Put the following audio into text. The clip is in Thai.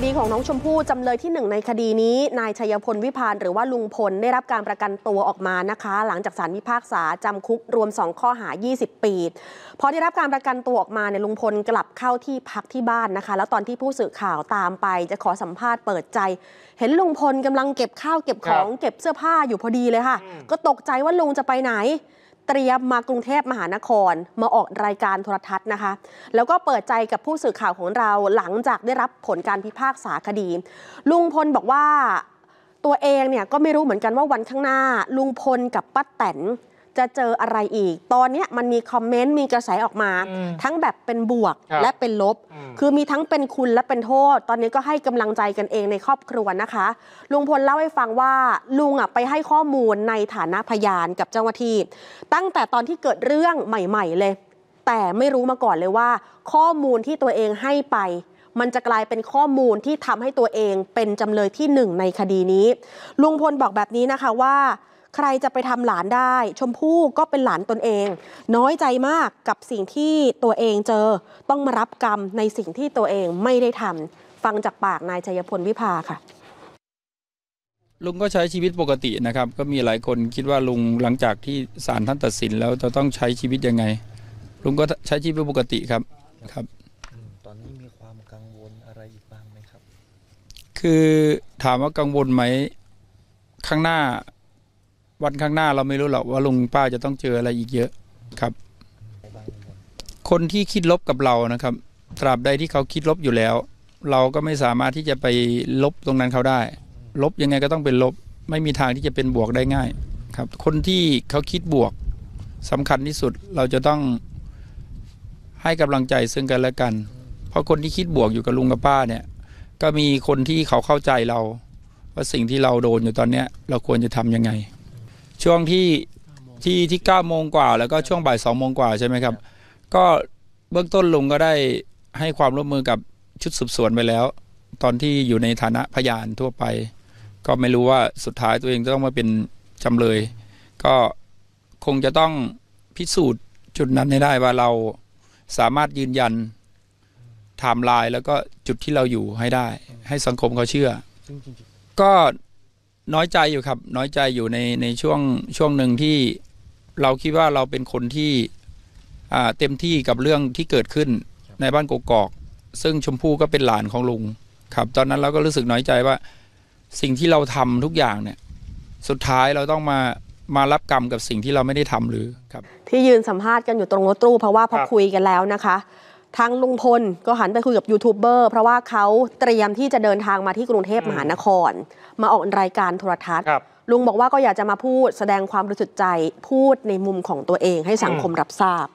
คดีของน้องชมพู่จำเลยที่หนึ่งในคดีนี้ นายชัยพลวิพานหรือว่าลุงพลได้รับการประกันตัวออกมานะคะ หลังจากสารพิพากษาจำคุกรวม2ข้อหา 20 ปีพอได้รับการประกันตัวออกมาในลุงพลกลับเข้าที่พักที่บ้านนะคะ แล้วตอนที่ผู้สื่อข่าวตามไปจะขอสัมภาษณ์เปิดใจ เห็นลุงพลกำลังเก็บข้าวเก็บของเก็บเสื้อผ้าอยู่พอดีเลยค่ะ ก็ตกใจว่าลุงจะไปไหนเตรียมมากรุงเทพมหานคร มาออกรายการโทรทัศน์นะคะแล้วก็เปิดใจกับผู้สื่อข่าวของเราหลังจากได้รับผลการพิพากษาคดี ลุงพลบอกว่าตัวเองเนี่ยก็ไม่รู้เหมือนกันว่าวันข้างหน้า ลุงพลกับป้าแตนจะเจออะไรอีก ตอนนี้มันมีคอมเมนต์มีกระแสออกมา ทั้งแบบเป็นบวกและเป็นลบ คือมีทั้งเป็นคุณและเป็นโทษ ตอนนี้ก็ให้กำลังใจกันเองในครอบครัวนะคะ ลุงพลเล่าให้ฟังว่าลุงอ่ะไปให้ข้อมูลในฐานะพยานกับเจ้าหน้าที่ตั้งแต่ตอนที่เกิดเรื่องใหม่ๆ เลย แต่ไม่รู้มาก่อนเลยว่า ข้อมูลที่ตัวเองให้ไป มันจะกลายเป็นข้อมูลที่ทำให้ตัวเองเป็นจำเลยที่หนึ่งในคดีนี้ ลุงพลบอกแบบนี้นะคะว่าใครจะไปทำหลานได้ชมพู่ก็เป็นหลานตนเอง น้อยใจมากกับสิ่งที่ตัวเองเจอต้องมารับกรรมในสิ่งที่ตัวเองไม่ได้ทำฟังจากปากนายชัยพลวิภาค่ะลุงก็ใช้ชีวิตปกตินะครับ ก็มีหลายคนคิดว่าลุงหลังจากที่ศาลท่านตัดสินแล้วจะต้องใช้ชีวิตยังไง ลุงก็ใช้ชีวิตปกติครับครับ ตอนนี้มีความกังวลอะไรอีกบ้างไหมครับ คือถามว่ากังวลไหมข้างหน้าวันข้างหน้าเราไม่รู้หรอกว่าลุงป้าจะต้องเจออะไรอีกเยอะครับ คนที่คิดลบกับเรานะครับ ตราบใดที่เขาคิดลบอยู่แล้ว เราก็ไม่สามารถที่จะไปลบตรงนั้นเขาได้ ลบยังไงก็ต้องเป็นลบ ไม่มีทางที่จะเป็นบวกได้ง่ายครับ คนที่เขาคิดบวกสำคัญที่สุดเราจะต้องให้กำลังใจซึ่งกันและกัน เพราะคนที่คิดบวกอยู่กับลุงกับป้าเนี่ยก็มีคนที่เขาเข้าใจเราว่าสิ่งที่เราโดนอยู่ตอนเนี้ยเราควรจะทำยังไงช่วงที่ที่ที่เก้าโมงกว่า แล้วก็ช่วงบ่ายสองโมงกว่าใช่ไหมครับ ก็เบื้องต้นลุงก็ได้ให้ความร่วมมือกับชุดสืบสวนไปแล้ว ตอนที่อยู่ในฐานะพยานทั่วไป ก็ไม่รู้ว่าสุดท้ายตัวเองจะต้องมาเป็นจำเลย ก็คงจะต้องพิสูจน์จุดนั้นให้ได้ว่าเราสามารถยืนยันไทม์ไลน์แล้วก็จุดที่เราอยู่ให้ได้ ให้สังคมเขาเชื่อ ก็น้อยใจอยู่ครับน้อยใจอยู่ในในช่วงช่วงหนึ่งที่เราคิดว่าเราเป็นคนที่เต็มที่กับเรื่องที่เกิดขึ้น ในบ้านกกอก ซึ่งชมพู่ก็เป็นหลานของลุงครับ ตอนนั้นเราก็รู้สึกน้อยใจว่าสิ่งที่เราทำทุกอย่างเนี่ย สุดท้ายเราต้องมามารับกรรมกับสิ่งที่เราไม่ได้ทำหรือครับ ที่ยืนสัมภาษณ์กันอยู่ตรงรถตู้เพราะว่าพอคุยกันแล้วนะคะทางลุงพลก็หันไปคุยกับยูทูบเบอร์ เพราะว่าเขาเตรียมที่จะเดินทางมาที่กรุงเทพมหานคร มาออกรายการโทรทัศน์ ลุงบอกว่าก็อยากจะมาพูดแสดงความรู้สึกใจพูดในมุมของตัวเองให้สังคมรับทราบ